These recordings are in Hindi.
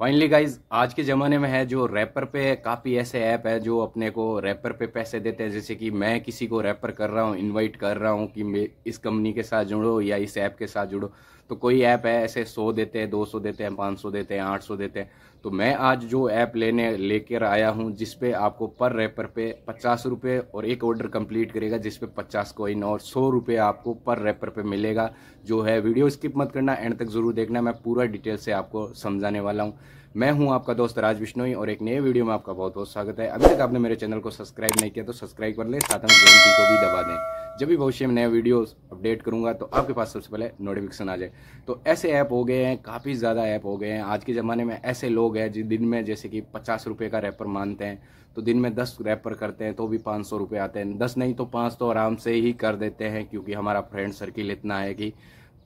फाइनली गाइज आज के ज़माने में है जो रैपर पे काफ़ी ऐसे ऐप है जो अपने को रैपर पे पैसे देते हैं जैसे कि मैं किसी को रैपर कर रहा हूँ इनवाइट कर रहा हूँ कि मैं इस कंपनी के साथ जुड़ो या इस ऐप के साथ जुड़ो तो कोई ऐप है ऐसे सौ देते हैं दो सौ देते हैं पाँच सौ देते हैं आठ सौ देते हैं तो मैं आज जो ऐप लेने लेकर आया हूँ जिसपे आपको पर रैपर पे पचास रुपये और एक ऑर्डर कंप्लीट करेगा जिसपे पचास कोइन और सौ रुपये आपको पर रैपर पे मिलेगा जो है वीडियो स्किप मत करना एंड तक ज़रूर देखना मैं पूरा डिटेल से आपको समझाने वाला हूँ मैं हूं आपका दोस्त राज विष्णोई और एक नए वीडियो में आपका बहुत बहुत स्वागत है अभी तक आपने मेरे चैनल को सब्सक्राइब नहीं किया तो सब्सक्राइब कर लें साथ में घंटी को भी दबा दें जब भी भविष्य में नया वीडियो अपडेट करूंगा तो आपके पास सबसे पहले नोटिफिकेशन आ जाए तो ऐसे ऐप हो गए हैं काफ़ी ज़्यादा ऐप हो गए हैं आज के ज़माने में ऐसे लोग हैं जिस दिन में जैसे कि पचास रुपये का रैपर मानते हैं तो दिन में दस रैपर करते हैं तो भी पाँच सौ रुपये आते हैं दस नहीं तो पाँच तो आराम से ही कर देते हैं क्योंकि हमारा फ्रेंड सर्किल इतना है कि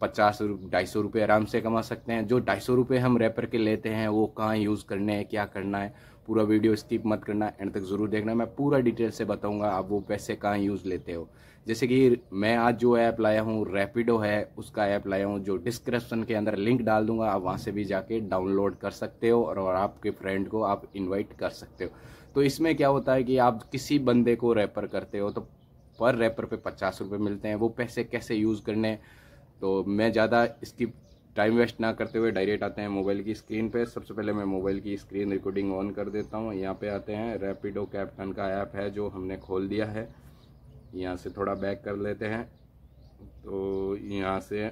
पचास ढाई सौ रुपये आराम से कमा सकते हैं जो ढाई सौ रुपये हम रैपर के लेते हैं वो कहाँ यूज़ करने हैं क्या करना है पूरा वीडियो स्किप मत करना एंड तक ज़रूर देखना मैं पूरा डिटेल से बताऊंगा आप वो पैसे कहाँ यूज़ लेते हो जैसे कि मैं आज जो ऐप लाया हूँ रैपिडो है उसका ऐप लाया हूँ जो डिस्क्रिप्शन के अंदर लिंक डाल दूंगा आप वहाँ से भी जाके डाउनलोड कर सकते हो और, आपके फ्रेंड को आप इन्वाइट कर सकते हो तो इसमें क्या होता है कि आप किसी बंदे को रेपर करते हो तो पर रेपर पर पचास रुपये मिलते हैं वो पैसे कैसे यूज़ करने हैं तो मैं ज़्यादा इसकी टाइम वेस्ट ना करते हुए डायरेक्ट आते हैं मोबाइल की स्क्रीन पे सबसे पहले मैं मोबाइल की स्क्रीन रिकॉर्डिंग ऑन कर देता हूँ यहाँ पे आते हैं रैपिडो कैप्टन का ऐप है जो हमने खोल दिया है यहाँ से थोड़ा बैक कर लेते हैं तो यहाँ से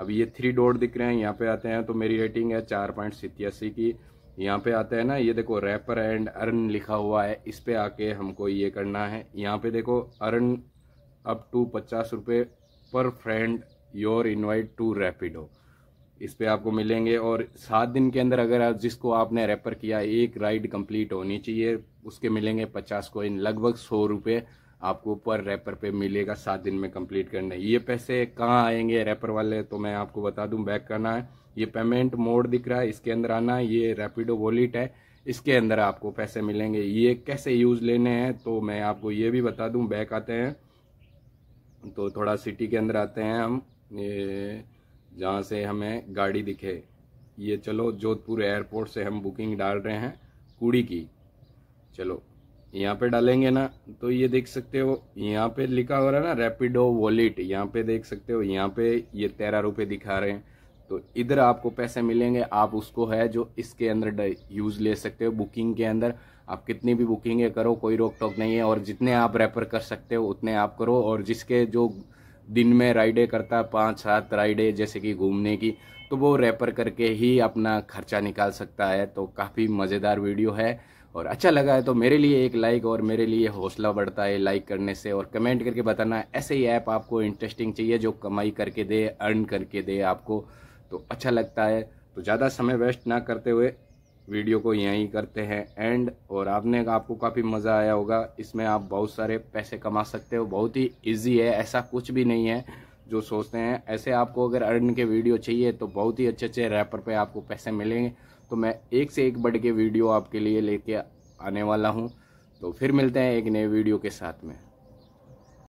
अब ये थ्री डोर दिख रहे हैं यहाँ पे आते हैं तो मेरी रेटिंग है चार पॉइंट सितयासी की यहाँ पे आते हैं ना ये देखो रैपर एंड अर्न लिखा हुआ है इस पर आके हमको ये करना है यहाँ पे देखो अर्न अप टू पचास रुपये पर friend your invite to Rapido इस पर आपको मिलेंगे और सात दिन के अंदर अगर आप जिसको आपने रेफर किया एक राइड कंप्लीट होनी चाहिए उसके मिलेंगे पचास कोइन लगभग सौ रुपये आपको पर रेपर पे मिलेगा सात दिन में कंप्लीट करने ये पैसे कहाँ आएंगे रेपर वाले तो मैं आपको बता दूं बैक करना है ये पेमेंट मोड दिख रहा है इसके अंदर आना है ये रैपिडो वॉलेट है इसके अंदर आपको पैसे मिलेंगे ये कैसे यूज़ लेने हैं तो मैं आपको ये भी बता दूं बैक आते हैं तो थोड़ा सिटी के अंदर आते हैं हम ये जहाँ से हमें गाड़ी दिखे ये चलो जोधपुर एयरपोर्ट से हम बुकिंग डाल रहे हैं कूड़ी की चलो यहाँ पे डालेंगे ना तो ये देख सकते हो यहाँ पे लिखा हो रहा है ना रैपिडो वॉलेट यहाँ पे देख सकते हो यहाँ पे ये तेरह रुपये दिखा रहे हैं तो इधर आपको पैसे मिलेंगे आप उसको है जो इसके अंदर यूज़ ले सकते हो बुकिंग के अंदर आप कितनी भी बुकिंगें करो कोई रोक टोक नहीं है और जितने आप रेफर कर सकते हो उतने आप करो और जिसके जो दिन में राइडें करता पाँच सात राइडें जैसे कि घूमने की तो वो रेपर करके ही अपना खर्चा निकाल सकता है तो काफ़ी मज़ेदार वीडियो है और अच्छा लगा है तो मेरे लिए एक लाइक और मेरे लिए हौसला बढ़ता है लाइक करने से और कमेंट करके बताना ऐसे ही ऐप आपको इंटरेस्टिंग चाहिए जो कमाई करके दे अर्न करके दे आपको तो अच्छा लगता है तो ज़्यादा समय वेस्ट ना करते हुए वीडियो को यहीं करते हैं एंड और आपने आपको काफ़ी मज़ा आया होगा इसमें आप बहुत सारे पैसे कमा सकते हो बहुत ही इजी है ऐसा कुछ भी नहीं है जो सोचते हैं ऐसे आपको अगर अर्न के वीडियो चाहिए तो बहुत ही अच्छे अच्छे रैपर पे आपको पैसे मिलेंगे तो मैं एक से एक बढ़ के वीडियो आपके लिए लेके आने वाला हूँ तो फिर मिलते हैं एक नए वीडियो के साथ में